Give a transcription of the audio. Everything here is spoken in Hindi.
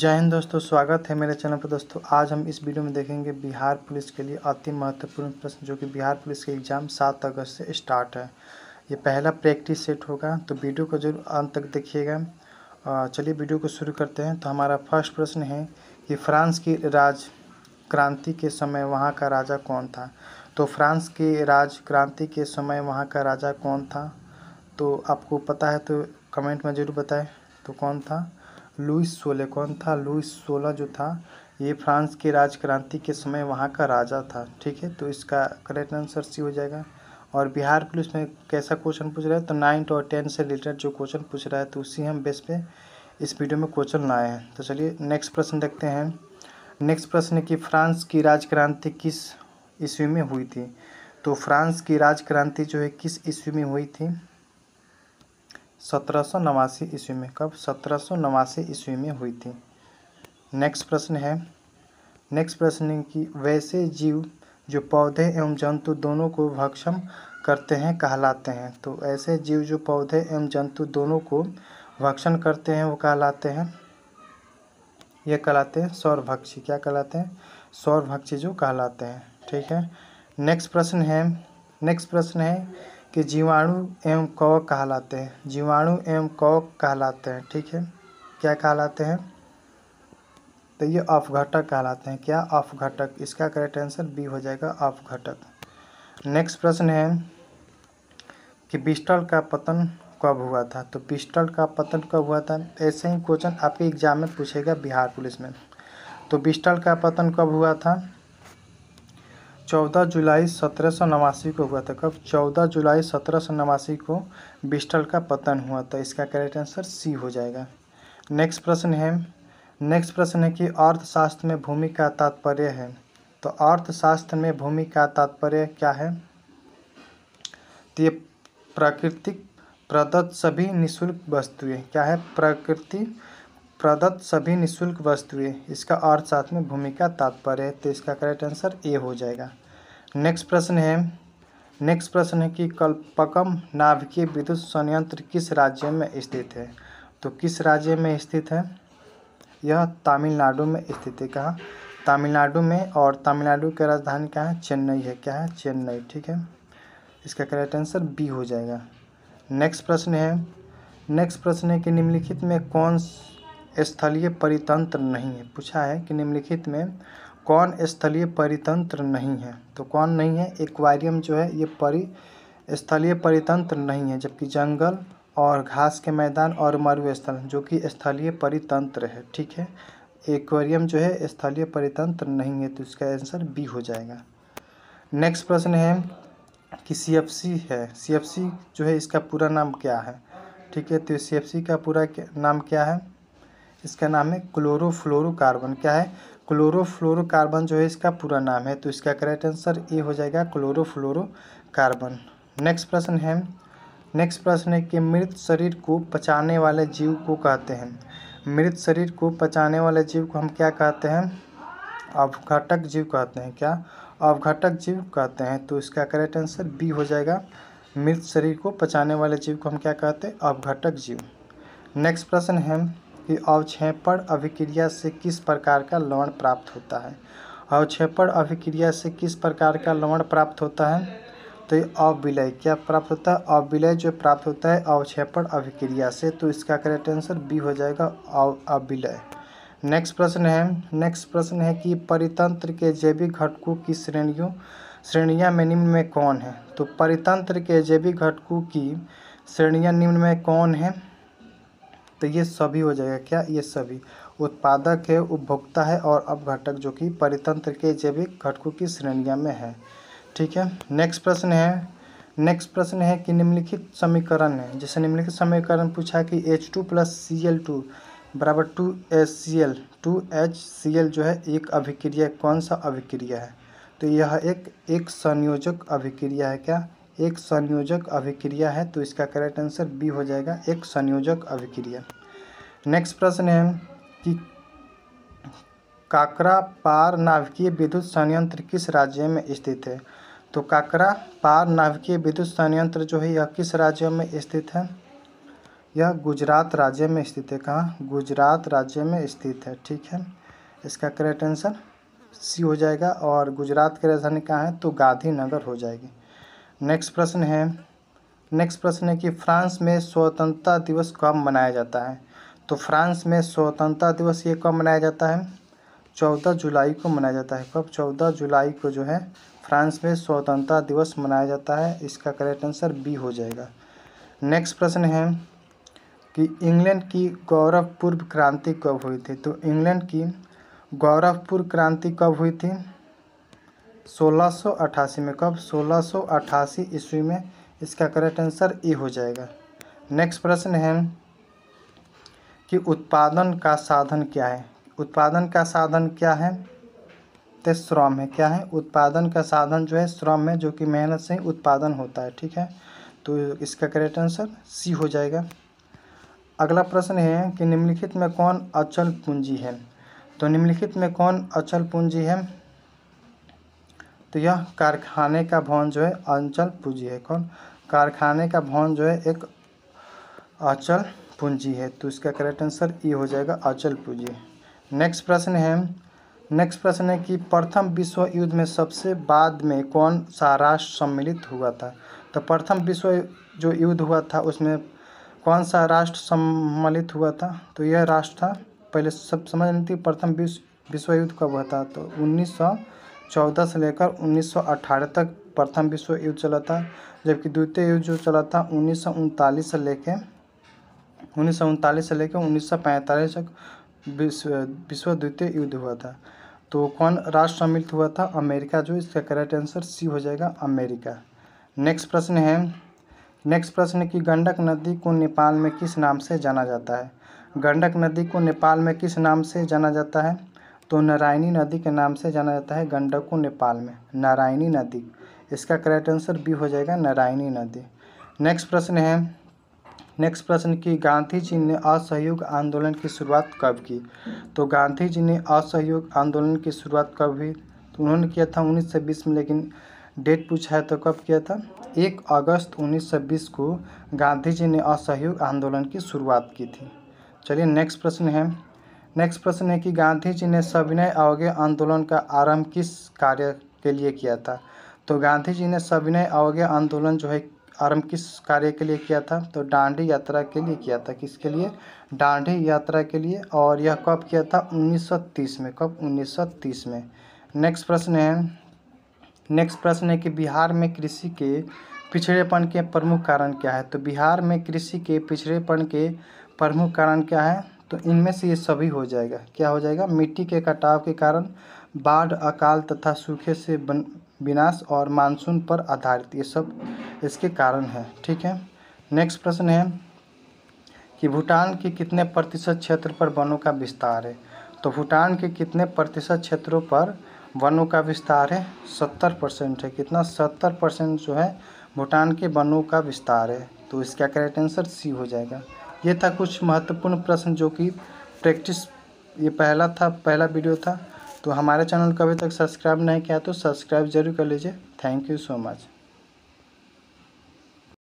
जय हिंद दोस्तों स्वागत है मेरे चैनल पर दोस्तों आज हम इस वीडियो में देखेंगे बिहार पुलिस के लिए अति महत्वपूर्ण प्रश्न जो कि बिहार पुलिस के एग्ज़ाम सात अगस्त से स्टार्ट है ये पहला प्रैक्टिस सेट होगा तो वीडियो को जरूर अंत तक देखिएगा चलिए वीडियो को शुरू करते हैं तो हमारा फर्स्ट प्रश्न है कि फ्रांस की राज क्रांति के समय वहाँ का राजा कौन था तो फ्रांस की राज क्रांति के समय वहाँ का राजा कौन था तो आपको पता है तो कमेंट में ज़रूर बताएं तो कौन था लुइस सोलह कौन था लुइस सोलह जो था ये फ्रांस के राज क्रांति के समय वहाँ का राजा था ठीक है तो इसका करेक्ट आंसर सी हो जाएगा और बिहार पुलिस में कैसा क्वेश्चन पूछ रहा है तो नाइन्थ और टेंथ से रिलेटेड जो क्वेश्चन पूछ रहा है तो उसी हम बेस पे इस वीडियो में क्वेश्चन लाए हैं तो चलिए नेक्स्ट प्रश्न देखते हैं नेक्स्ट प्रश्न है कि फ्रांस की राज क्रांति किस ईस्वी में हुई थी तो फ्रांस की राज क्रांति जो है किस ईस्वी में हुई थी सत्रह सौ नवासी ईस्वी में कब सत्रह सौ नवासी ईस्वी में हुई थी नेक्स्ट प्रश्न है नेक्स्ट प्रश्न है कि वैसे जीव जो पौधे एवं जंतु दोनों को भक्षम करते हैं कहलाते हैं तो ऐसे जीव जो पौधे एवं जंतु दोनों को भक्षण करते हैं वो कहलाते हैं ये कहलाते हैं सौर भक्षी क्या कहलाते हैं सौरभक्षी जो कहलाते हैं ठीक है नेक्स्ट प्रश्न है नेक्स्ट प्रश्न है कि जीवाणु एवं कवक कहलाते हैं जीवाणु एवं कवक कहलाते हैं ठीक है क्या कहलाते हैं तो ये अपघटक कहलाते हैं क्या अपघटक इसका करेक्ट आंसर बी हो जाएगा अपघटक नेक्स्ट प्रश्न है कि पिस्टल का पतन कब हुआ था तो पिस्टल का पतन कब हुआ था ऐसे ही क्वेश्चन आपके एग्जाम में पूछेगा बिहार पुलिस में तो पिस्टल का पतन कब हुआ था चौदह जुलाई सत्रह सौ नवासी को हुआ था कब चौदह जुलाई सत्रह सौ नवासी को बिस्टल का पतन हुआ था इसका करेक्ट आंसर सी हो जाएगा नेक्स्ट प्रश्न है नेक्स्ट प्रश्न है कि अर्थशास्त्र में भूमि का तात्पर्य है तो अर्थशास्त्र में भूमि का तात्पर्य क्या है तो ये प्राकृतिक प्रदत्त सभी निःशुल्क वस्तुएँ क्या है प्रकृति प्रदत्त सभी निशुल्क वस्तुएं इसका अर्थ साथ में भूमिका तात्पर्य है तो इसका करेक्ट आंसर ए हो जाएगा नेक्स्ट प्रश्न है नेक्स्ट प्रश्न है कि कल्पकम नाभिकीय विद्युत संयंत्र किस राज्य में स्थित है तो किस राज्य में स्थित है यह तमिलनाडु में स्थित है कहाँ तमिलनाडु में और तमिलनाडु की राजधानी क्या है चेन्नई है क्या है चेन्नई ठीक है इसका करेक्ट आंसर बी हो जाएगा नेक्स्ट प्रश्न है नेक्स्ट प्रश्न है कि निम्नलिखित में कौन स्थलीय परितंत्र नहीं है पूछा है कि निम्नलिखित में कौन स्थलीय परितंत्र नहीं है तो कौन नहीं है एक्वायरियम जो है ये परि स्थलीय परितंत्र नहीं है जबकि जंगल और घास के मैदान और मरुस्थल जो कि स्थलीय परितंत्र है ठीक है एक्वेरियम जो है स्थलीय परितंत्र नहीं है तो इसका आंसर बी हो जाएगा नेक्स्ट प्रश्न है कि सी एफ सी है सी एफ सी जो है इसका पूरा नाम क्या है ठीक है तो सी एफ सी का पूरा नाम क्या है इसका नाम है क्लोरोफ्लोरोकार्बन क्या है क्लोरोफ्लोरोकार्बन जो है इसका पूरा नाम है तो इसका करेक्ट आंसर ए हो जाएगा क्लोरोफ्लोरोकार्बन नेक्स्ट प्रश्न है नेक्स्ट प्रश्न है कि मृत शरीर को पचाने वाले जीव को कहते हैं मृत शरीर को पचाने वाले जीव को हम क्या कहते हैं अवघटक जीव कहते हैं क्या अवघटक जीव कहते हैं तो इसका करेक्ट आंसर बी हो जाएगा मृत शरीर को पचाने वाले जीव को हम क्या कहते हैं अवघटक जीव नेक्स्ट प्रश्न है कि अवक्षेपण अभिक्रिया से किस प्रकार का लवण प्राप्त होता है अवक्षेपण अभिक्रिया से किस प्रकार का लवण प्राप्त होता है तो ये अविलय क्या प्राप्त होता है अविलय जो प्राप्त होता है अवक्षेपण अभिक्रिया से तो इसका करेक्ट आंसर बी हो जाएगा अविलय नेक्स्ट प्रश्न है नेक्स्ट प्रश्न है कि परितंत्र के जैविक घटकों की श्रेणियों श्रेणियाँ में निम्न में कौन है तो परितंत्र के जैविक घटकों की श्रेणियाँ निम्न में कौन है तो ये सभी हो जाएगा क्या ये सभी उत्पादक है उपभोक्ता है और अपघटक जो कि परितंत्र के जैविक घटकों की श्रेणिया में है ठीक है नेक्स्ट प्रश्न है नेक्स्ट प्रश्न है कि निम्नलिखित समीकरण है जैसे निम्नलिखित समीकरण पूछा कि H two plus C L two बराबर two H C L two H C L जो है एक अभिक्रिया कौन सा अभिक्रिया है तो यह एक एक संयोजक अभिक्रिया है क्या एक संयोजक अभिक्रिया है तो इसका करेक्ट आंसर बी हो जाएगा एक संयोजक अभिक्रिया नेक्स्ट प्रश्न है कि काकरा पार नाभिकीय विद्युत संयंत्र किस राज्य में स्थित है तो काकरा पार नाभिकीय विद्युत संयंत्र जो है यह किस राज्य में स्थित है यह गुजरात राज्य में स्थित है कहाँ गुजरात राज्य में स्थित है ठीक है इसका करेक्ट आंसर सी हो जाएगा और गुजरात की राजधानी कहाँ है तो गांधीनगर हो जाएगी नेक्स्ट प्रश्न है नेक्स्ट प्रश्न है कि फ्रांस में स्वतंत्रता दिवस कब मनाया जाता है तो फ्रांस में स्वतंत्रता दिवस ये कब मनाया जाता है चौदह जुलाई को मनाया जाता है कब चौदह जुलाई को जो है फ्रांस में स्वतंत्रता दिवस मनाया जाता है इसका करेक्ट आंसर बी हो जाएगा नेक्स्ट प्रश्न है कि इंग्लैंड की गौरवपूर्व क्रांति कब हुई थी तो इंग्लैंड की गौरवपूर्व क्रांति कब हुई थी सोलह में कब सोलह सौ ईस्वी में इसका करेक्ट आंसर ई हो जाएगा नेक्स्ट प्रश्न है कि उत्पादन का साधन क्या है उत्पादन का साधन क्या है तो श्रम है क्या है उत्पादन का साधन जो है श्रम है जो कि मेहनत से उत्पादन होता है ठीक है तो इसका करेक्ट आंसर सी हो जाएगा अगला प्रश्न है कि निम्नलिखित में कौन अचल पूंजी है तो निम्नलिखित में कौन अचल पूंजी है तो यह कारखाने का भवन जो है अचल पूंजी है कौन कारखाने का भवन जो है एक अचल पूंजी है तो इसका करेक्ट आंसर ई हो जाएगा अचल पूंजी नेक्स्ट प्रश्न है नेक्स्ट प्रश्न है कि प्रथम विश्व युद्ध में सबसे बाद में कौन सा राष्ट्र सम्मिलित हुआ था तो प्रथम विश्व जो युद्ध हुआ था उसमें कौन सा राष्ट्र सम्मिलित हुआ था तो यह राष्ट्र था पहले सब समझ नहीं थी प्रथम विश्व विश्व युद्ध कब हुआ था तो उन्नीस सौ चौदह से लेकर 1918 तक प्रथम विश्व युद्ध चला था जबकि द्वितीय युद्ध जो चला था उन्नीस से लेकर उन्नीस से लेकर उन्नीस तक विश्व विश्व द्वितीय युद्ध हुआ था तो कौन राष्ट्र सम्मिलित हुआ था अमेरिका जो इसका करेक्ट आंसर सी हो जाएगा अमेरिका नेक्स्ट प्रश्न है नेक्स्ट प्रश्न कि गंडक नदी को नेपाल में किस नाम से जाना जाता है गंडक नदी को नेपाल में किस नाम से जाना जाता है तो नारायणी नदी के नाम से जाना जाता है गंडक नेपाल में नारायणी नदी इसका करेक्ट आंसर बी हो जाएगा नारायणी नदी नेक्स्ट प्रश्न है नेक्स्ट प्रश्न कि गांधी जी ने असहयोग आंदोलन की शुरुआत कब की तो गांधी जी ने असहयोग आंदोलन की शुरुआत कब हुई तो उन्होंने किया था 1920 में लेकिन डेट पूछा है तो कब किया था एक अगस्त 1920 को गांधी जी ने असहयोग आंदोलन की शुरुआत की थी चलिए नेक्स्ट प्रश्न है नेक्स्ट प्रश्न है कि गांधी जी ने सविनय अवज्ञा आंदोलन का आरंभ किस कार्य के लिए किया था तो गांधी जी ने सविनय अवज्ञा आंदोलन जो है आरंभ किस कार्य के लिए किया था तो डांडी यात्रा के लिए किया था किसके लिए डांडी यात्रा के लिए और यह कब किया था 1930 में कब 1930 में नेक्स्ट प्रश्न है नेक्स्ट प्रश्न है कि बिहार में कृषि के पिछड़ेपन के प्रमुख कारण क्या है तो बिहार में कृषि के पिछड़ेपन के प्रमुख कारण क्या है तो इनमें से ये सभी हो जाएगा क्या हो जाएगा मिट्टी के कटाव के कारण बाढ़ अकाल तथा सूखे से बन विनाश और मानसून पर आधारित ये सब इसके कारण है ठीक है नेक्स्ट प्रश्न है कि भूटान के कितने प्रतिशत क्षेत्र पर वनों का विस्तार है तो भूटान के कितने प्रतिशत क्षेत्रों पर वनों का विस्तार है सत्तर परसेंट है कितना सत्तर परसेंट जो है भूटान के वनों का विस्तार है तो इसका करेक्ट आंसर सी हो जाएगा ये था कुछ महत्वपूर्ण प्रश्न जो कि प्रैक्टिस ये पहला था पहला वीडियो था तो हमारे चैनल को अभी तक सब्सक्राइब नहीं किया तो सब्सक्राइब जरूर कर लीजिए थैंक यू सो मच